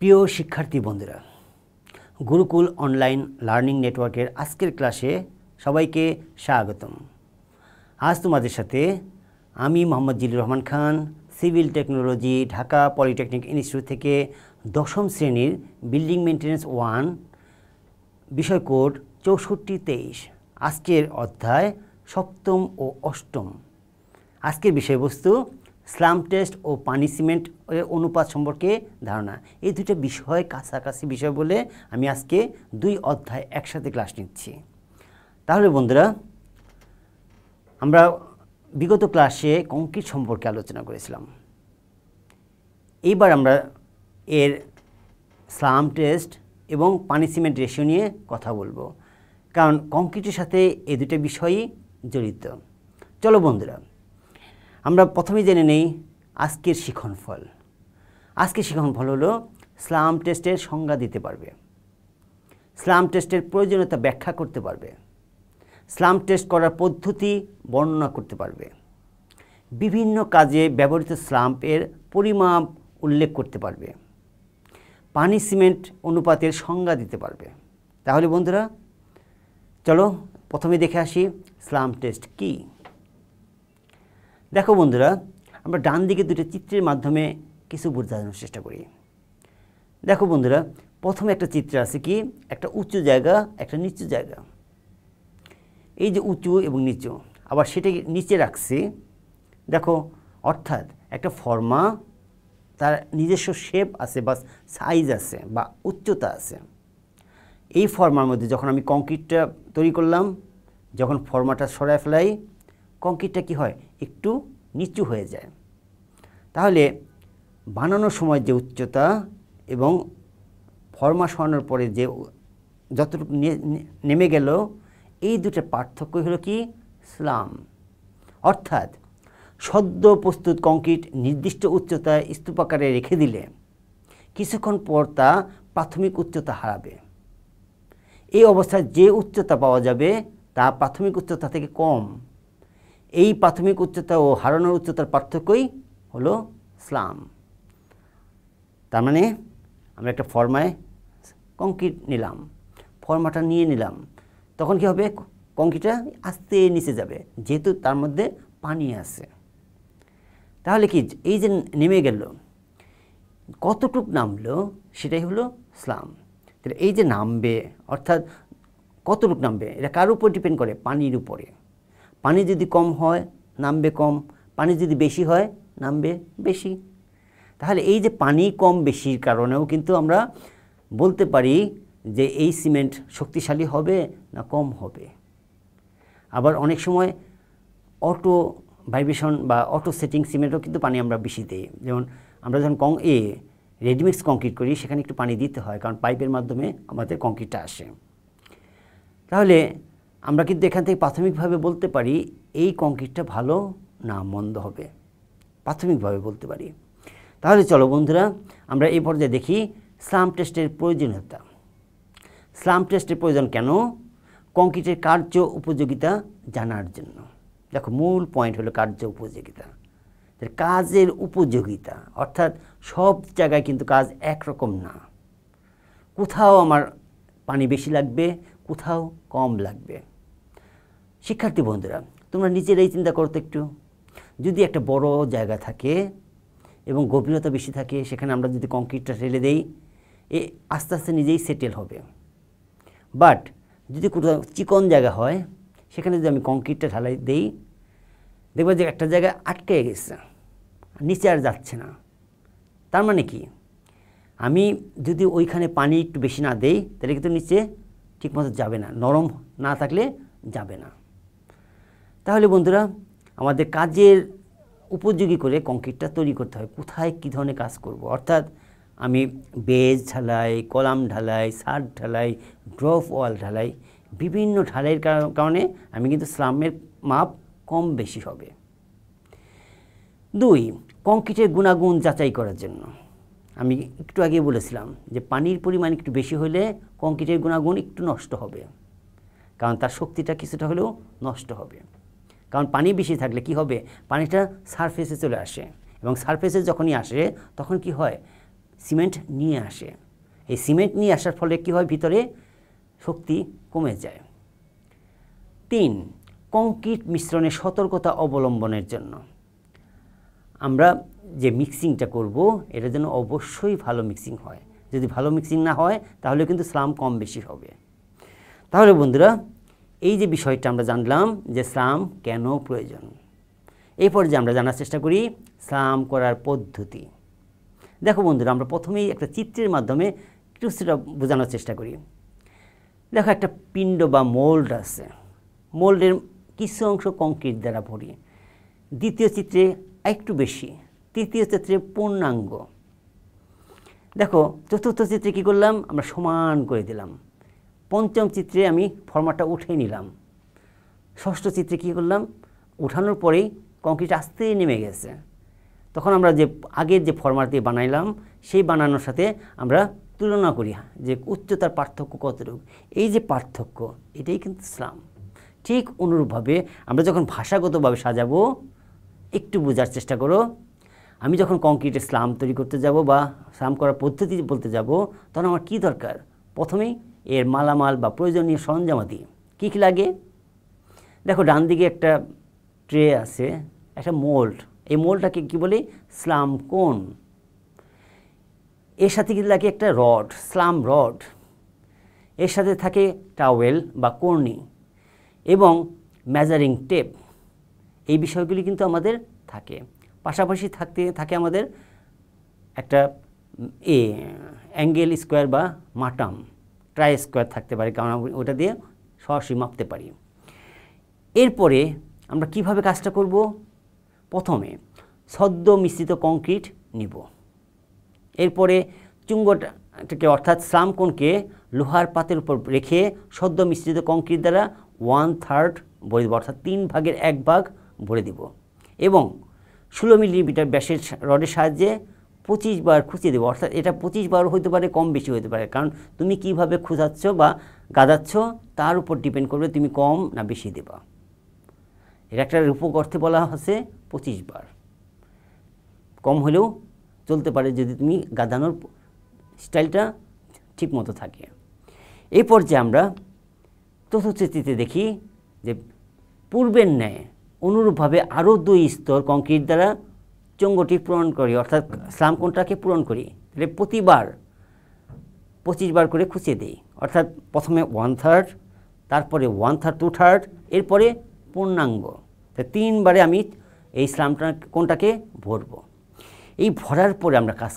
প্রিয় শিক্ষার্থী বন্ধুরা গুরুকুল অনলাইন লার্নিং নেটওয়ার্কের আজকের ক্লাসে সবাইকে স্বাগতম আজ তোমাদের সাথে আমি Mohammad Zillur Rahman Khan civil technology Dhaka polytechnic institute থেকে দশম শ্রেণীর বিল্ডিং মেনটেন্স ওয়ান বিষয় কোড চৌষট্টি তেইশ আজকের অধ্যায় সপ্তম ও অষ্টম আজকের বিষয়বস্তু স্লাম টেস্ট ও পানিশমেন্ট অনুপাত সম্পর্কে ধারণা এই দুটো বিষয় কাছাকাছি বিষয় বলে আমি আজকে দুই অধ্যায় একসাথে ক্লাস নিচ্ছি তাহলে বন্ধুরা আমরা বিগত ক্লাসে কংক্রিট সম্পর্কে আলোচনা করেছিলাম এইবার আমরা এর স্লাম টেস্ট এবং পানি সিমেন্ট রেশিও নিয়ে কথা বলবো কারণ কংক্রিটের সাথে এই দুটো বিষয়ই জড়িত চলো বন্ধুরা আমরা প্রথমেই জেনে নেই আজকের ফল আজকের ফল হলো স্লাম টেস্টের সংজ্ঞা দিতে পারবে স্লাম টেস্টের প্রয়োজনীয়তা ব্যাখ্যা করতে পারবে স্লাম টেস্ট করার পদ্ধতি বর্ণনা করতে পারবে বিভিন্ন কাজে ব্যবহৃত স্লাম্পের পরিমাপ উল্লেখ করতে পারবে পানি সিমেন্ট অনুপাতের সংজ্ঞা দিতে পারবে তাহলে বন্ধুরা চলো প্রথমে দেখে আসি স্লাম টেস্ট কী দেখো বন্ধুরা আমরা ডান দিকে দুটো চিত্রের মাধ্যমে কিছু বোঝানোর চেষ্টা করি দেখো বন্ধুরা প্রথমে একটা চিত্র আছে কি একটা উঁচু জায়গা একটা নিচু জায়গা এই যে উঁচু এবং নিচু আবার সেটাকে নিচে রাখছি দেখো অর্থাৎ একটা ফর্মা তার নিজস্ব শেপ আছে বা সাইজ আছে বা উচ্চতা আছে এই ফর্মার মধ্যে যখন আমি কংক্রিটটা তৈরি করলাম যখন ফর্মাটা সরায় ফেলাই কংক্রিটটা কি হয় একটু নিচু হয়ে যায় তাহলে বানানোর সময় যে উচ্চতা এবং ফর্মা সরানোর পরে যে যতটুকু নেমে গেল এই দুটো পার্থক্য হলো কি স্লাম অর্থাৎ সদ্য প্রস্তুত কংক্রিট নির্দিষ্ট উচ্চতায় স্তূপাকারে রেখে দিলে কিছুক্ষণ পর তা প্রাথমিক উচ্চতা হারাবে এই অবস্থায় যে উচ্চতা পাওয়া যাবে তা প্রাথমিক উচ্চতা থেকে কম এই প্রাথমিক উচ্চতা ও হারানোর উচ্চতার পার্থক্যই হলো স্লাম তার মানে আমরা একটা ফর্মায় কংক্রিট নিলাম ফর্মাটা নিয়ে নিলাম তখন কি হবে কংক্রিটটা আস্তে নিচে যাবে যেহেতু তার মধ্যে পানি আছে তাহলে কি এই যে নেমে গেল কতটুক নামলো সেটাই হলো স্লাম তাহলে এই যে নামবে অর্থাৎ কতটুক নামবে এটা কার উপর ডিপেন্ড করে পানির উপরে পানি যদি কম হয় নামবে কম পানি যদি বেশি হয় নামবে বেশি তাহলে এই যে পানি কম বেশির কারণেও কিন্তু আমরা বলতে পারি যে এই সিমেন্ট শক্তিশালী হবে না কম হবে আবার অনেক সময় অটো ভাইব্রেশন বা অটো সেটিং সিমেন্টও কিন্তু পানি আমরা বেশি দিই যেমন আমরা যখন কং এ রেডিমিক্স কংক্রিট করি সেখানে একটু পানি দিতে হয় কারণ পাইপের মাধ্যমে আমাদের কংক্রিটটা আসে তাহলে আমরা কিন্তু এখান থেকে প্রাথমিকভাবে বলতে পারি এই কংক্রিটটা ভালো না মন্দ হবে প্রাথমিকভাবে বলতে পারি তাহলে চলো বন্ধুরা আমরা এই পর্যায়ে দেখি স্লাম টেস্টের প্রয়োজনীয়তা স্লাম টেস্টের প্রয়োজন কেন কংক্রিটের কার্য উপযোগিতা জানার জন্য দেখো মূল পয়েন্ট হলো কার্য উপযোগিতা কাজের উপযোগিতা অর্থাৎ সব জায়গায় কিন্তু কাজ একরকম না কোথাও আমার পানি বেশি লাগবে কোথাও কম লাগবে শিক্ষার্থী বন্ধুরা তোমরা নিজেরাই চিন্তা করো একটু যদি একটা বড় জায়গা থাকে এবং গভীরতা বেশি থাকে সেখানে আমরা যদি কংক্রিটটা ঢেলে দেই এ আস্তে আস্তে নিজেই সেটেল হবে বাট যদি কোথাও চিকন জায়গা হয় সেখানে যদি আমি কংক্রিটটা ঢালাই দেই দেখবো যে একটা জায়গায় আটকে গেছে নিচে আর যাচ্ছে না তার মানে কি আমি যদি ওইখানে পানি একটু বেশি না দেই তাহলে কিন্তু নিচে ঠিকমতো যাবে না নরম না থাকলে যাবে না তাহলে বন্ধুরা আমাদের কাজের উপযোগী করে কংক্রিটটা তৈরি করতে হয় কোথায় কী ধরনের কাজ করব। অর্থাৎ আমি বেজ ঢালাই কলাম ঢালাই সার ঢালাই ড্রপ ওয়াল ঢালাই বিভিন্ন ঢালাইয়ের কারণে আমি কিন্তু স্লামের মাপ কম বেশি হবে দুই কংক্রিটের গুণাগুণ যাচাই করার জন্য আমি একটু আগে বলেছিলাম যে পানির পরিমাণ একটু বেশি হলে কংক্রিটের গুণাগুণ একটু নষ্ট হবে কারণ তার শক্তিটা কিছুটা হলেও নষ্ট হবে কারণ পানি বেশি থাকলে কি হবে পানিটা সারফেসে চলে আসে এবং সারফেসে যখনই আসে তখন কি হয় সিমেন্ট নিয়ে আসে এই সিমেন্ট নিয়ে আসার ফলে কি হয় ভিতরে শক্তি কমে যায় তিন কংক্রিট মিশ্রণে সতর্কতা অবলম্বনের জন্য আমরা যে মিক্সিংটা করব এটা যেন অবশ্যই ভালো মিক্সিং হয় যদি ভালো মিক্সিং না হয় তাহলে কিন্তু স্লাম কম বেশি হবে তাহলে বন্ধুরা এই যে বিষয়টা আমরা জানলাম যে স্লাম কেন প্রয়োজন এই পর্যায়ে আমরা জানার চেষ্টা করি স্লাম করার পদ্ধতি দেখো বন্ধুরা আমরা প্রথমেই একটা চিত্রের মাধ্যমে একটু সেটা বোঝানোর চেষ্টা করি দেখো একটা পিণ্ড বা মোল্ড আছে মোল্ডের কিছু অংশ কংক্রিট দ্বারা ভরি দ্বিতীয় চিত্রে একটু বেশি তৃতীয় চিত্রে পূর্ণাঙ্গ দেখো চতুর্থ চিত্রে কী করলাম আমরা সমান করে দিলাম পঞ্চম চিত্রে আমি ফর্মাটা উঠে নিলাম ষষ্ঠ চিত্রে কী করলাম উঠানোর পরেই কংক্রিট আস্তে নেমে গেছে তখন আমরা যে আগের যে ফর্মাট দিয়ে বানাইলাম সেই বানানোর সাথে আমরা তুলনা করি যে উচ্চতার পার্থক্য কতটুকু এই যে পার্থক্য এটাই কিন্তু ইসলাম ঠিক অনুরূপভাবে আমরা যখন ভাষাগতভাবে সাজাবো একটু বোঝার চেষ্টা করো আমি যখন কংক্রিটে স্লাম তৈরি করতে যাব বা স্লাম করার পদ্ধতি বলতে যাব তখন আমার কি দরকার প্রথমেই এর মালামাল বা প্রয়োজনীয় সরঞ্জামাতি কী কী লাগে দেখো ডান দিকে একটা ট্রে আছে একটা মোল্ড এই মোলটাকে কী বলে স্লাম কোন এর সাথে কিন্তু লাগে একটা রড স্লাম রড এর সাথে থাকে টাওয়েল বা কর্নি এবং মেজারিং টেপ এই বিষয়গুলি কিন্তু আমাদের থাকে পাশাপাশি থাকতে থাকে আমাদের একটা এ অ্যাঙ্গেল স্কোয়ার বা মাটাম ট্রাই স্কোয়ার থাকতে পারে কারণ ওটা দিয়ে সরাসরি মাপতে পারি এরপরে আমরা কিভাবে কাজটা করব প্রথমে সদ্য মিশ্রিত কংক্রিট নিব এরপরে চুঙ্গটাকে অর্থাৎ কোণকে লোহার পাতের উপর রেখে সদ্য মিশ্রিত কংক্রিট দ্বারা ওয়ান থার্ড ভরে দেবো অর্থাৎ তিন ভাগের এক ভাগ ভরে দিব এবং ষোলো মিলিমিটার ব্যাসের রডের সাহায্যে পঁচিশ বার খুঁচিয়ে দেবো অর্থাৎ এটা পঁচিশ বার হতে পারে কম বেশি হতে পারে কারণ তুমি কিভাবে খুঁজাচ্ছ বা গাদাচ্ছ তার উপর ডিপেন্ড করবে তুমি কম না বেশি দেবা এটা একটা রূপক অর্থে বলা হচ্ছে পঁচিশ বার কম হলেও চলতে পারে যদি তুমি গাদানোর স্টাইলটা ঠিক মতো থাকে এই পর্যায়ে আমরা চতুর্থীতে দেখি যে পূর্বের ন্যায় অনুরূপভাবে আরও দুই স্তর কংক্রিট দ্বারা চঙ্গটি পূরণ করি অর্থাৎ স্লাম কোনটাকে পূরণ করি তাহলে প্রতিবার পঁচিশ বার করে খুঁচিয়ে দিই অর্থাৎ প্রথমে ওয়ান থার্ড তারপরে ওয়ান থার্ড টু থার্ড এরপরে পূর্ণাঙ্গ তা তিনবারে আমি এই স্লামটা কোনটাকে ভরব এই ভরার পরে আমরা কাজ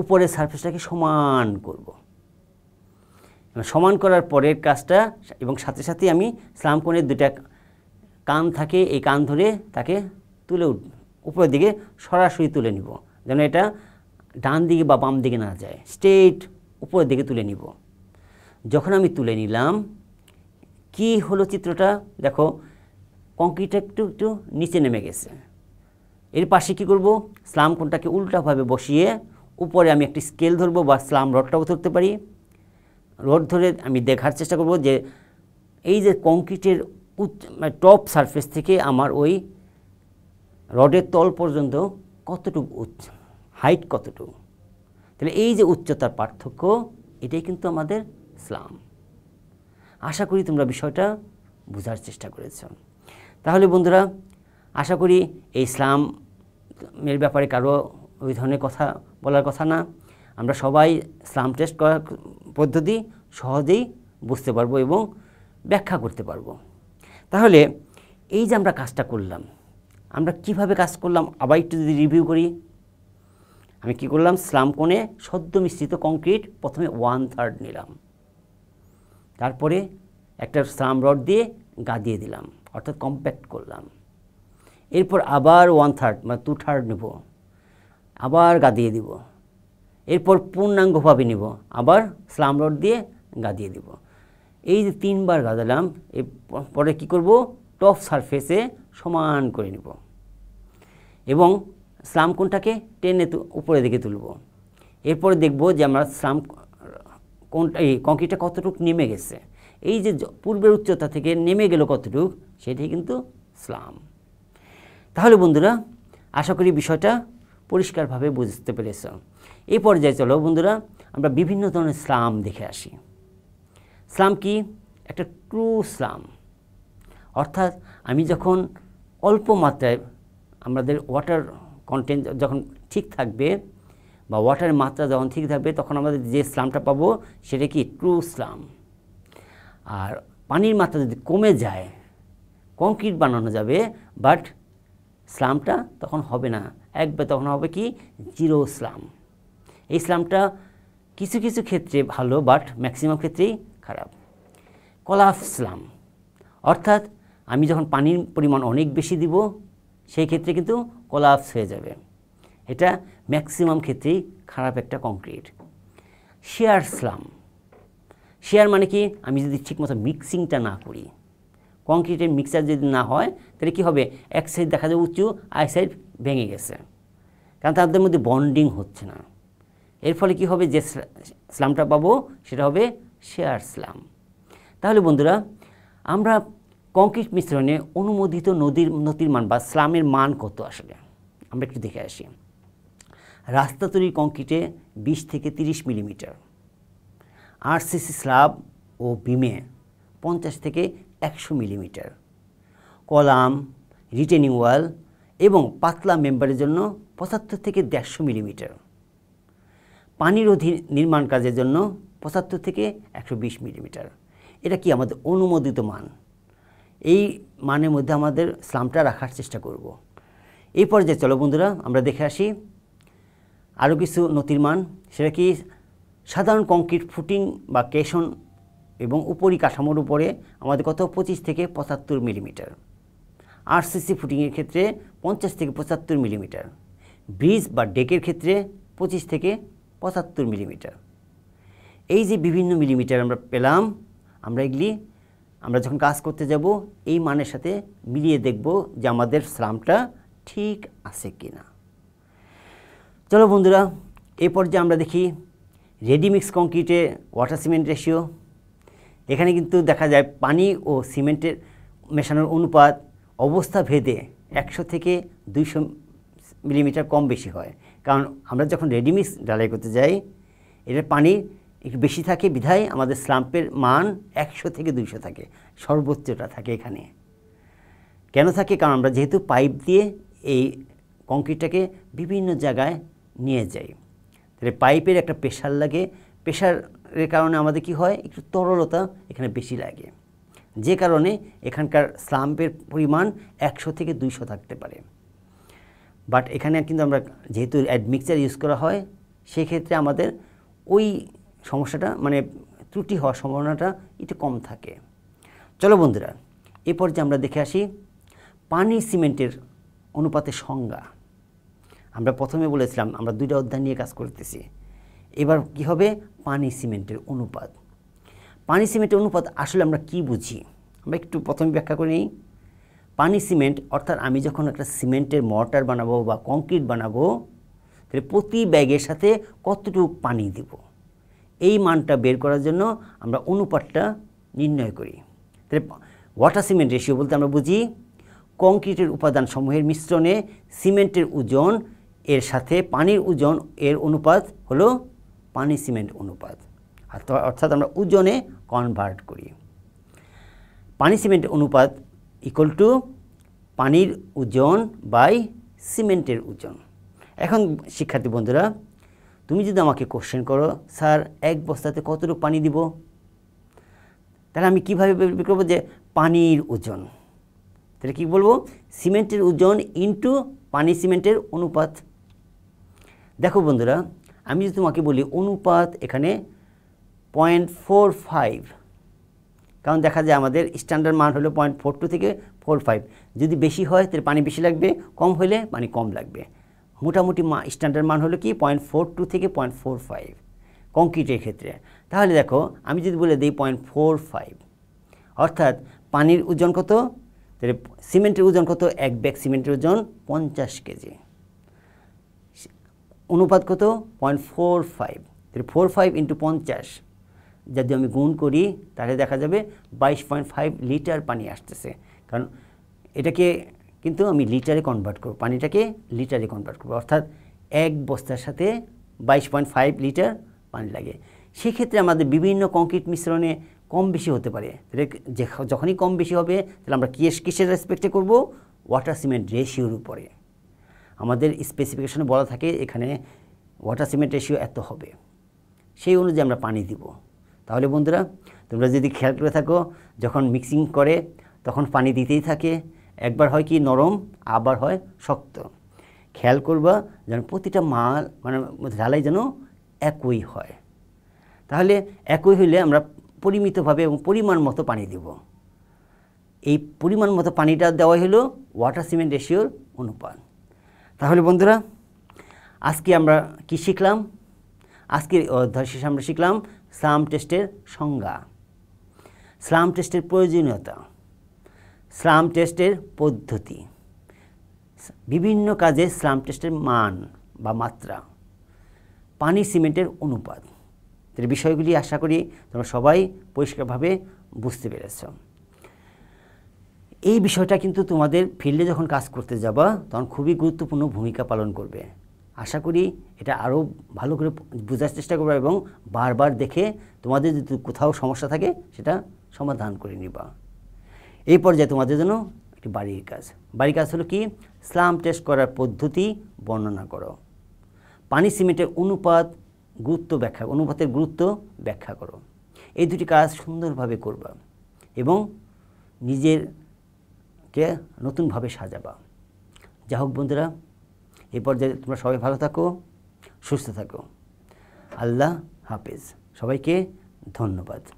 উপরের সারফেসটাকে সমান করব সমান করার পরের কাজটা এবং সাথে সাথে আমি স্লাম কোণের দুটা কান থাকে এই কান ধরে তাকে তুলে উঠব উপরের দিকে সরাসরি তুলে নিব যেন এটা ডান দিকে বা বাম দিকে না যায় স্ট্রেট উপরের দিকে তুলে নিব যখন আমি তুলে নিলাম কি হলো চিত্রটা দেখো কংক্রিটটা একটু একটু নিচে নেমে গেছে এর পাশে কি করব স্লাম কোনটাকে উল্টাভাবে বসিয়ে উপরে আমি একটি স্কেল ধরবো বা স্লাম রডটাও ধরতে পারি রড ধরে আমি দেখার চেষ্টা করব যে এই যে কংক্রিটের টপ সারফেস থেকে আমার ওই রডের তল পর্যন্ত কতটুকু উচ্চ হাইট কতটুকু তাহলে এই যে উচ্চতার পার্থক্য এটাই কিন্তু আমাদের ইসলাম আশা করি তোমরা বিষয়টা বোঝার চেষ্টা করেছ তাহলে বন্ধুরা আশা করি এই ইসলাম এর ব্যাপারে কারো ওই ধরনের কথা বলার কথা না আমরা সবাই ইসলাম টেস্ট করার পদ্ধতি সহজেই বুঝতে পারবো এবং ব্যাখ্যা করতে পারবো তাহলে এই যে আমরা কাজটা করলাম আমরা কিভাবে কাজ করলাম আবার একটু যদি রিভিউ করি আমি কি করলাম কোণে সদ্য মিশ্রিত কংক্রিট প্রথমে ওয়ান থার্ড নিলাম তারপরে একটা স্লাম রড দিয়ে দিয়ে দিলাম অর্থাৎ কম্প্যাক্ট করলাম এরপর আবার ওয়ান থার্ড মানে টু থার্ড নেব আবার দিয়ে দিব এরপর পূর্ণাঙ্গভাবে নিব আবার স্লাম রড দিয়ে দিয়ে দিব এই যে তিনবার গাদালাম এর পরে কী করব টপ সারফেসে সমান করে নেব এবং স্লাম কোনটাকে টেনে উপরের দিকে তুলব এরপরে দেখব যে আমরা স্লাম কোনটা এই কংক্রিটটা কতটুকু নেমে গেছে এই যে পূর্বের উচ্চতা থেকে নেমে গেল কতটুকু সেটাই কিন্তু স্লাম তাহলে বন্ধুরা আশা করি বিষয়টা পরিষ্কারভাবে বুঝতে পেরেছ এই পর্যায়ে চলো বন্ধুরা আমরা বিভিন্ন ধরনের স্লাম দেখে আসি স্লাম কি একটা ট্রু স্লাম অর্থাৎ আমি যখন অল্প মাত্রায় আমাদের ওয়াটার কন্টেন্ট যখন ঠিক থাকবে বা ওয়াটারের মাত্রা যখন ঠিক থাকবে তখন আমাদের যে স্লামটা পাবো সেটা কি ট্রু স্লাম আর পানির মাত্রা যদি কমে যায় কংক্রিট বানানো যাবে বাট স্লামটা তখন হবে না একবার তখন হবে কি জিরো স্লাম এই স্লামটা কিছু কিছু ক্ষেত্রে ভালো বাট ম্যাক্সিমাম ক্ষেত্রেই খারাপ কলাফ স্লাম অর্থাৎ আমি যখন পানির পরিমাণ অনেক বেশি দিব সেই ক্ষেত্রে কিন্তু কলাপস হয়ে যাবে এটা ম্যাক্সিমাম ক্ষেত্রেই খারাপ একটা কংক্রিট শেয়ার স্লাম শেয়ার মানে কি আমি যদি ঠিকমতো মিক্সিংটা না করি কংক্রিটের মিক্সার যদি না হয় তাহলে কি হবে এক সাইড দেখা যাবে উঁচু আর সাইড ভেঙে গেছে কারণ তাদের মধ্যে বন্ডিং হচ্ছে না এর ফলে কি হবে যে স্লামটা পাবো সেটা হবে শেয়ার স্লাম তাহলে বন্ধুরা আমরা কংক্রিট মিশ্রণে অনুমোদিত নদীর নদীর মান বা স্লামের মান কত আসলে আমরা একটু দেখে আসি রাস্তা তৈরির কংক্রিটে বিশ থেকে ৩০ মিলিমিটার আরসিসি স্লাব ও বিমে পঞ্চাশ থেকে একশো মিলিমিটার কলাম রিটেনিং ওয়াল এবং পাতলা মেম্বারের জন্য পঁচাত্তর থেকে দেড়শো মিলিমিটার পানির অধীন নির্মাণ কাজের জন্য পঁচাত্তর থেকে একশো মিলিমিটার এটা কি আমাদের অনুমোদিত মান এই মানের মধ্যে আমাদের স্লামটা রাখার চেষ্টা করব। এই পর্যায়ে চলো বন্ধুরা আমরা দেখে আসি আরও কিছু নতির মান সেটা কি সাধারণ কংক্রিট ফুটিং বা কেশন এবং উপরি কাঠামোর উপরে আমাদের কত পঁচিশ থেকে পঁচাত্তর মিলিমিটার আরসিসি ফুটিংয়ের ক্ষেত্রে পঞ্চাশ থেকে পঁচাত্তর মিলিমিটার ব্রিজ বা ডেকের ক্ষেত্রে পঁচিশ থেকে পঁচাত্তর মিলিমিটার এই যে বিভিন্ন মিলিমিটার আমরা পেলাম আমরা এগুলি আমরা যখন কাজ করতে যাব এই মানের সাথে মিলিয়ে দেখব যে আমাদের স্লামটা ঠিক আছে কি না চলো বন্ধুরা এই পর্যায়ে আমরা দেখি রেডিমিক্স কংক্রিটে ওয়াটার সিমেন্ট রেশিও এখানে কিন্তু দেখা যায় পানি ও সিমেন্টের মেশানোর অনুপাত অবস্থা ভেদে একশো থেকে দুইশো মিলিমিটার কম বেশি হয় কারণ আমরা যখন রেডিমিক্স ঢালাই করতে যাই এটা পানির একটু বেশি থাকে বিধায় আমাদের স্লাম্পের মান একশো থেকে দুইশো থাকে সর্বোচ্চটা থাকে এখানে কেন থাকে কারণ আমরা যেহেতু পাইপ দিয়ে এই কংক্রিটটাকে বিভিন্ন জায়গায় নিয়ে যাই তাহলে পাইপের একটা প্রেশার লাগে প্রেশারের কারণে আমাদের কি হয় একটু তরলতা এখানে বেশি লাগে যে কারণে এখানকার স্লাম্পের পরিমাণ একশো থেকে দুইশো থাকতে পারে বাট এখানে কিন্তু আমরা যেহেতু অ্যাডমিক্সার ইউজ করা হয় সেক্ষেত্রে আমাদের ওই সমস্যাটা মানে ত্রুটি হওয়ার সম্ভাবনাটা একটু কম থাকে চলো বন্ধুরা এ পর্যায়ে আমরা দেখে আসি পানি সিমেন্টের অনুপাতের সংজ্ঞা আমরা প্রথমে বলেছিলাম আমরা দুইটা অধ্যায় নিয়ে কাজ করতেছি এবার কি হবে পানি সিমেন্টের অনুপাত পানি সিমেন্টের অনুপাত আসলে আমরা কি বুঝি আমরা একটু প্রথমে ব্যাখ্যা করে নিই পানি সিমেন্ট অর্থাৎ আমি যখন একটা সিমেন্টের মর্টার বানাবো বা কংক্রিট বানাবো তাহলে প্রতি ব্যাগের সাথে কতটুকু পানি দেবো এই মানটা বের করার জন্য আমরা অনুপাতটা নির্ণয় করি তাহলে ওয়াটার সিমেন্ট রেশিও বলতে আমরা বুঝি কংক্রিটের উপাদান সমূহের মিশ্রণে সিমেন্টের ওজন এর সাথে পানির ওজন এর অনুপাত হলো পানি সিমেন্ট অনুপাত অর্থাৎ আমরা ওজনে কনভার্ট করি পানি সিমেন্ট অনুপাত ইকুয়াল টু পানির ওজন বাই সিমেন্টের ওজন এখন শিক্ষার্থী বন্ধুরা তুমি যদি আমাকে কোশ্চেন করো স্যার এক বস্তাতে কতটুকু পানি দিব তাহলে আমি কীভাবে করবো যে পানির ওজন তাহলে কি বলবো সিমেন্টের ওজন ইনটু পানি সিমেন্টের অনুপাত দেখো বন্ধুরা আমি যদি তোমাকে বলি অনুপাত এখানে পয়েন্ট ফোর ফাইভ কারণ দেখা যায় আমাদের স্ট্যান্ডার্ড মান হলো পয়েন্ট ফোর টু থেকে ফোর ফাইভ যদি বেশি হয় তাহলে পানি বেশি লাগবে কম হলে পানি কম লাগবে মোটামুটি স্ট্যান্ডার্ড মান হলো কি পয়েন্ট ফোর টু থেকে পয়েন্ট ফোর ফাইভ কংক্রিটের ক্ষেত্রে তাহলে দেখো আমি যদি বলে দিই পয়েন্ট ফোর ফাইভ অর্থাৎ পানির ওজন কত তাহলে সিমেন্টের ওজন কত এক ব্যাগ সিমেন্টের ওজন পঞ্চাশ কেজি অনুপাত কত পয়েন্ট ফোর ফাইভ তাহলে ফোর ফাইভ ইন্টু পঞ্চাশ যদি আমি গুণ করি তাহলে দেখা যাবে বাইশ পয়েন্ট ফাইভ লিটার পানি আসতেছে কারণ এটাকে কিন্তু আমি লিটারে কনভার্ট করব পানিটাকে লিটারে কনভার্ট করব অর্থাৎ এক বস্তার সাথে বাইশ পয়েন্ট ফাইভ লিটার পানি লাগে সেক্ষেত্রে আমাদের বিভিন্ন কংক্রিট মিশ্রণে কম বেশি হতে পারে যখনই কম বেশি হবে তাহলে আমরা কিস কিসের রেসপেক্টে করব ওয়াটার সিমেন্ট রেশিওর উপরে আমাদের স্পেসিফিকেশনে বলা থাকে এখানে ওয়াটার সিমেন্ট রেশিও এত হবে সেই অনুযায়ী আমরা পানি দিব তাহলে বন্ধুরা তোমরা যদি খেয়াল করে থাকো যখন মিক্সিং করে তখন পানি দিতেই থাকে একবার হয় কি নরম আবার হয় শক্ত খেয়াল করবা যেন প্রতিটা মাল মানে ঢালাই যেন একই হয় তাহলে একই হইলে আমরা পরিমিতভাবে এবং পরিমাণ মতো পানি দেব এই পরিমাণ মতো পানিটা দেওয়া হলো ওয়াটার সিমেন্ট রেশিওর অনুপাত তাহলে বন্ধুরা আজকে আমরা কি শিখলাম আজকের অধ্যায় শেষে আমরা শিখলাম স্লাম টেস্টের সংজ্ঞা স্লাম টেস্টের প্রয়োজনীয়তা স্লাম টেস্টের পদ্ধতি বিভিন্ন কাজে স্লাম টেস্টের মান বা মাত্রা পানি সিমেন্টের অনুপাত এর বিষয়গুলি আশা করি তোমরা সবাই পরিষ্কারভাবে বুঝতে পেরেছ এই বিষয়টা কিন্তু তোমাদের ফিল্ডে যখন কাজ করতে যাবা তখন খুবই গুরুত্বপূর্ণ ভূমিকা পালন করবে আশা করি এটা আরও ভালো করে বোঝার চেষ্টা করবে এবং বারবার দেখে তোমাদের যদি কোথাও সমস্যা থাকে সেটা সমাধান করে নিবা এই পর্যায়ে তোমাদের জন্য একটি বাড়ির কাজ বাড়ির কাজ হলো কি স্লাম টেস্ট করার পদ্ধতি বর্ণনা করো পানি সিমেন্টের অনুপাত গুরুত্ব ব্যাখ্যা অনুপাতের গুরুত্ব ব্যাখ্যা করো এই দুটি কাজ সুন্দরভাবে করবা এবং নিজেরকে নতুনভাবে সাজাবা যা হোক বন্ধুরা এই পর্যায়ে তোমরা সবাই ভালো থাকো সুস্থ থাকো আল্লাহ হাফেজ সবাইকে ধন্যবাদ